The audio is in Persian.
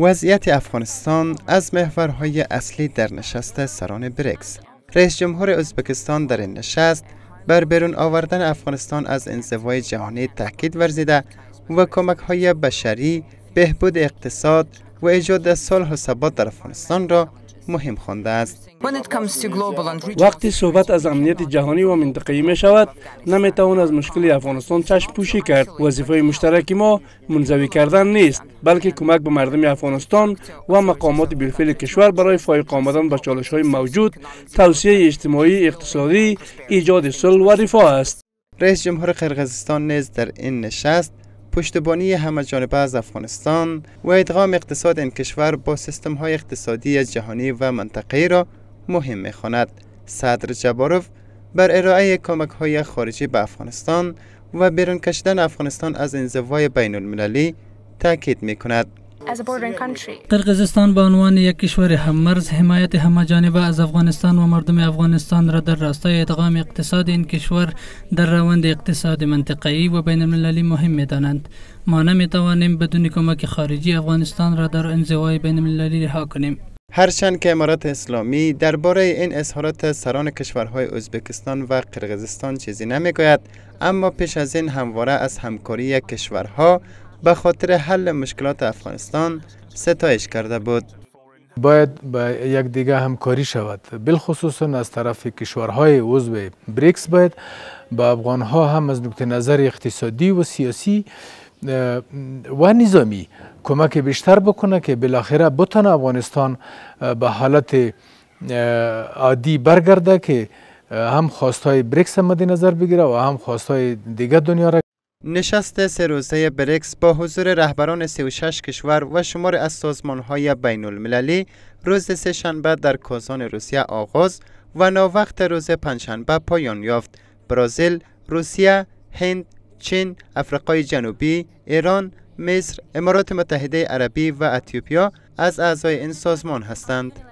وضعیت افغانستان از محورهای اصلی در نشست سران بریکس رئیس جمهور ازبکستان در این نشست بر بیرون آوردن افغانستان از انزوای جهانی تاکید ورزیده و کمک های بشری بهبود اقتصاد و ایجاد صلح و ثبات در افغانستان را مهم خوانده است وقتی صحبت از امنیت جهانی و منطقه‌ای می شود نمی توان از مشکل افغانستان چشم پوشی کرد وظیفه مشترک ما منزوی کردن نیست بلکه کمک به مردم افغانستان و مقامات بالفعل کشور برای فایق آمدن به چالش های موجود توسعه اجتماعی اقتصادی ایجاد صلح و رفاه است رئیس جمهور قرغزستان نیز در این نشست پشتبانی همه جانبه از افغانستان و ادغام اقتصاد این کشور با سیستم های اقتصادی جهانی و منطقه را مهم می صدر جباروف بر ارائه کمک های خارجی به افغانستان و بیرون کشیدن افغانستان از انزوای بین المللی تاکید می کند. as a bordering country. قرغزستان به عنوان یک کشور هممرز حمایت همه جانبه از افغانستان و مردم افغانستان را در راستای ادغام اقتصاد این کشور در روند اقتصاد منطقه‌ای و بین المللی مهم می‌دانند. ما نمی‌توانیم بدون کمک خارجی افغانستان را در انزوای بین المللی رها کنیم. هرچند که امارات اسلامی درباره این اظهارات سران کشورهای ازبکستان و قرغزستان چیزی نمیگوید اما پیش از این همواره از همکاری کشورها به خاطر حل مشکلات افغانستان ستایش کرده بود باید با یک دیگه همکاری شود بالخصوصا از طرف کشورهای عضو بریکس باید به افغانها هم از نکته نظر اقتصادی و سیاسی و نظامی کمک بیشتر بکنه که بالاخره بتن افغانستان به حالت عادی برگرده که هم خواستهای بریکس مد نظر بگیره و هم خواستهای دیگه دنیا را نشست سه روزه برکس با حضور رهبران 36 کشور و شمار از سازمانهای بین المللی روز سه شنبه در کازان روسیه آغاز و ناوقت روز پنجشنبه پایان یافت. برازیل، روسیه، هند، چین، افریقای جنوبی، ایران، مصر، امارات متحده عربی و اتیوپیا از اعضای این سازمان هستند.